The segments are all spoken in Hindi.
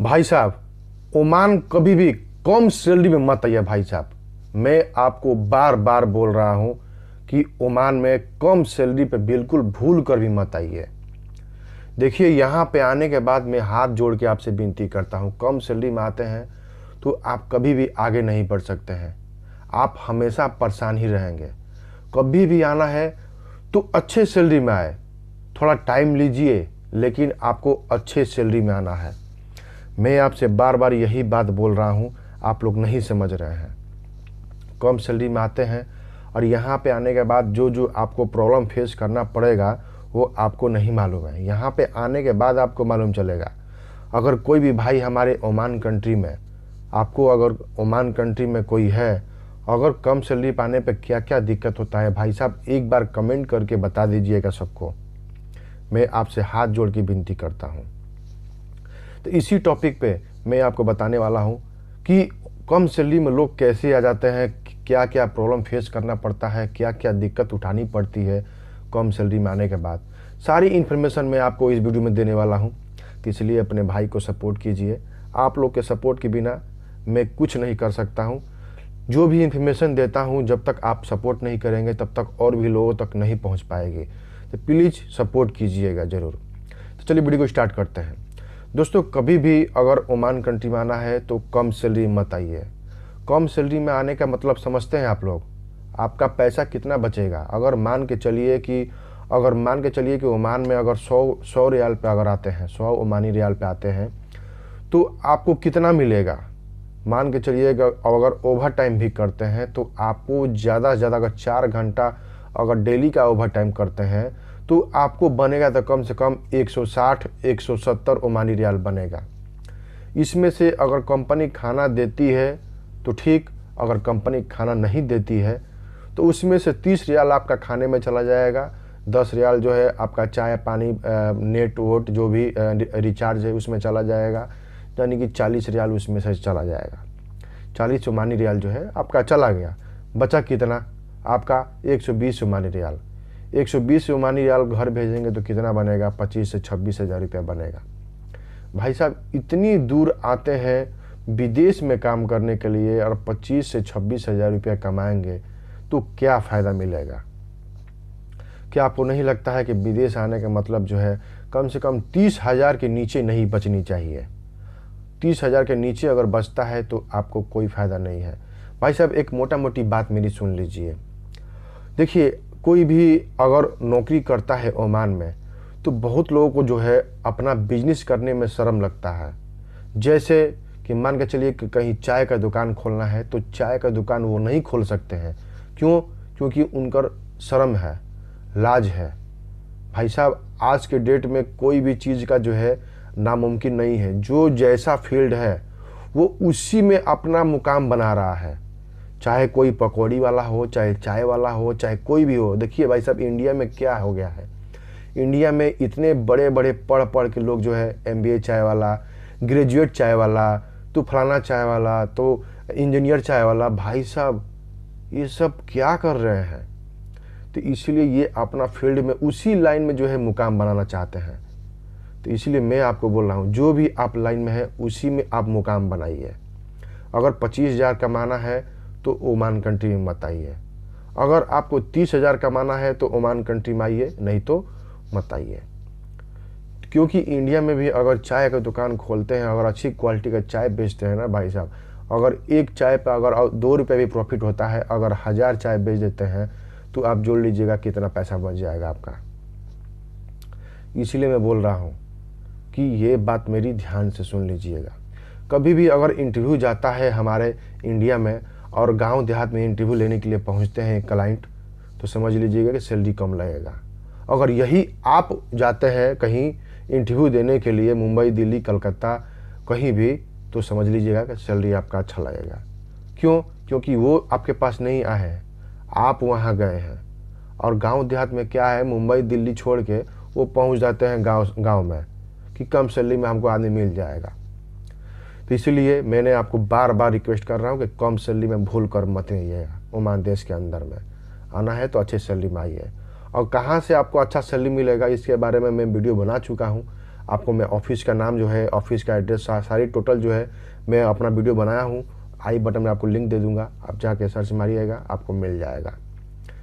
भाई साहब ओमान कभी भी कम सैलरी में मत आइए भाई साहब मैं आपको बार बार बोल रहा हूँ कि ओमान में कम सैलरी पे बिल्कुल भूल कर भी मत आइए देखिए यहाँ पे आने के बाद मैं हाथ जोड़ के आपसे विनती करता हूँ कम सैलरी में आते हैं तो आप कभी भी आगे नहीं बढ़ सकते हैं आप हमेशा परेशान ही रहेंगे कभी भी आना है तो अच्छे सैलरी में आए थोड़ा टाइम लीजिए लेकिन आपको अच्छे सैलरी में आना है मैं आपसे बार बार यही बात बोल रहा हूँ आप लोग नहीं समझ रहे हैं कम सैलरी में आते हैं और यहाँ पे आने के बाद जो जो आपको प्रॉब्लम फेस करना पड़ेगा वो आपको नहीं मालूम है यहाँ पे आने के बाद आपको मालूम चलेगा अगर कोई भी भाई हमारे ओमान कंट्री में आपको अगर ओमान कंट्री में कोई है अगर कम सैलरी पाने पे क्या क्या दिक्कत होता है भाई साहब एक बार कमेंट करके बता दीजिएगा सबको मैं आपसे हाथ जोड़ के विनती करता हूँ तो इसी टॉपिक पे मैं आपको बताने वाला हूँ कि कम सैलरी में लोग कैसे आ जाते हैं क्या क्या प्रॉब्लम फेस करना पड़ता है क्या क्या दिक्कत उठानी पड़ती है कम सैलरी में आने के बाद सारी इन्फॉर्मेशन मैं आपको इस वीडियो में देने वाला हूँ तो इसलिए अपने भाई को सपोर्ट कीजिए आप लोग के सपोर्ट के बिना मैं कुछ नहीं कर सकता हूँ जो भी इन्फॉर्मेशन देता हूँ जब तक आप सपोर्ट नहीं करेंगे तब तक और भी लोगों तक नहीं पहुँच पाएगी तो प्लीज़ सपोर्ट कीजिएगा ज़रूर तो चलिए वीडियो को स्टार्ट करते हैं दोस्तों कभी भी अगर ओमान कंट्री में आना है तो कम सैलरी मत आइए कम सैलरी में आने का मतलब समझते हैं आप लोग आपका पैसा कितना बचेगा अगर मान के चलिए कि अगर मान के चलिए कि ओमान में अगर सौ सौ रियाल पे अगर आते हैं सौ ओमानी रियाल पे आते हैं तो आपको कितना मिलेगा मान के चलिए अगर ओवर टाइम भी करते हैं तो आपको ज़्यादा से ज़्यादा अगर चार घंटा अगर डेली का ओवर टाइम करते हैं तो आपको बनेगा तो कम से कम 160 170 ओमानी रियाल बनेगा इसमें से अगर कंपनी खाना देती है तो ठीक अगर कंपनी खाना नहीं देती है तो उसमें से तीस रियाल आपका खाने में चला जाएगा दस रियाल जो है आपका चाय पानी नेट वोट जो भी रिचार्ज है उसमें चला जाएगा यानी कि चालीस रियाल उसमें से चला जाएगा चालीस ओमानी रियाल जो है आपका चला गया बचा कितना आपका एक सौ बीस ओमानी रियाल एक सौ बीस ओमानी घर भेजेंगे तो कितना बनेगा पच्चीस से छब्बीस हज़ार रुपया बनेगा भाई साहब इतनी दूर आते हैं विदेश में काम करने के लिए और 25 से छब्बीस हज़ार रुपया कमाएंगे तो क्या फ़ायदा मिलेगा क्या आपको नहीं लगता है कि विदेश आने का मतलब जो है कम से कम तीस हज़ार के नीचे नहीं बचनी चाहिए तीस हज़ार के नीचे अगर बचता है तो आपको कोई फ़ायदा नहीं है भाई साहब एक मोटा मोटी बात मेरी सुन लीजिए देखिए कोई भी अगर नौकरी करता है ओमान में तो बहुत लोगों को जो है अपना बिजनेस करने में शर्म लगता है जैसे कि मान के चलिए कि कहीं चाय का दुकान खोलना है तो चाय का दुकान वो नहीं खोल सकते हैं क्यों क्योंकि उनका शर्म है लाज है भाई साहब आज के डेट में कोई भी चीज़ का जो है नामुमकिन नहीं है जो जैसा फील्ड है वो उसी में अपना मुकाम बना रहा है चाहे कोई पकौड़ी वाला हो चाहे चाय वाला हो चाहे कोई भी हो देखिए भाई साहब इंडिया में क्या हो गया है इंडिया में इतने बड़े बड़े पढ़ पढ़ के लोग जो है एम चाय वाला ग्रेजुएट चाय वाला तो फलाना चाय वाला तो इंजीनियर चाय वाला भाई साहब ये सब क्या कर रहे हैं तो इसलिए ये अपना फील्ड में उसी लाइन में जो है मुकाम बनाना चाहते हैं तो इसलिए मैं आपको बोल रहा हूँ जो भी आप लाइन में है उसी में आप मुकाम बनाइए अगर पच्चीस हज़ार कमाना है तो ओमान कंट्री में मत आइए अगर आपको तीस हज़ार कमाना है तो ओमान कंट्री में आइए नहीं तो मत आइए क्योंकि इंडिया में भी अगर चाय का दुकान खोलते हैं अगर अच्छी क्वालिटी का चाय बेचते हैं ना भाई साहब अगर एक चाय पर अगर दो रुपये भी प्रॉफिट होता है अगर हज़ार चाय बेच देते हैं तो आप जोड़ लीजिएगा कितना पैसा बच जाएगा आपका इसलिए मैं बोल रहा हूँ कि ये बात मेरी ध्यान से सुन लीजिएगा कभी भी अगर इंटरव्यू जाता है हमारे इंडिया में और गांव देहात में इंटरव्यू लेने के लिए पहुंचते हैं क्लाइंट तो समझ लीजिएगा कि सैलरी कम लगेगा अगर यही आप जाते हैं कहीं इंटरव्यू देने के लिए मुंबई दिल्ली कलकत्ता कहीं भी तो समझ लीजिएगा कि सैलरी आपका अच्छा लगेगा क्यों क्योंकि वो आपके पास नहीं आए हैं आप वहाँ गए हैं और गांव देहात में क्या है मुंबई दिल्ली छोड़ के वो पहुँच जाते हैं गांव गांव में कि कम सैलरी में हमको आदमी मिल जाएगा तो इसीलिए मैंने आपको बार बार रिक्वेस्ट कर रहा हूँ कि कम सैलरी में भूल कर मत आइएगा ओमान देश के अंदर में आना है तो अच्छे सैलरी में आइए और कहाँ से आपको अच्छा सैलरी मिलेगा इसके बारे में मैं वीडियो बना चुका हूँ आपको मैं ऑफिस का नाम जो है ऑफिस का एड्रेस सारी टोटल जो है मैं अपना वीडियो बनाया हूँ आई बटन में आपको लिंक दे दूंगा आप जाके सर्च मारिएगा आपको मिल जाएगा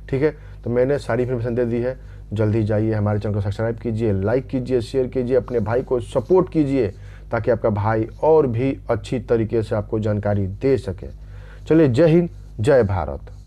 ठीक है तो मैंने सारी इन्फॉर्मेशन दे दी है जल्दी जाइए हमारे चैनल को सब्सक्राइब कीजिए लाइक कीजिए शेयर कीजिए अपने भाई को सपोर्ट कीजिए ताकि आपका भाई और भी अच्छी तरीके से आपको जानकारी दे सके चलिए जय हिंद जय भारत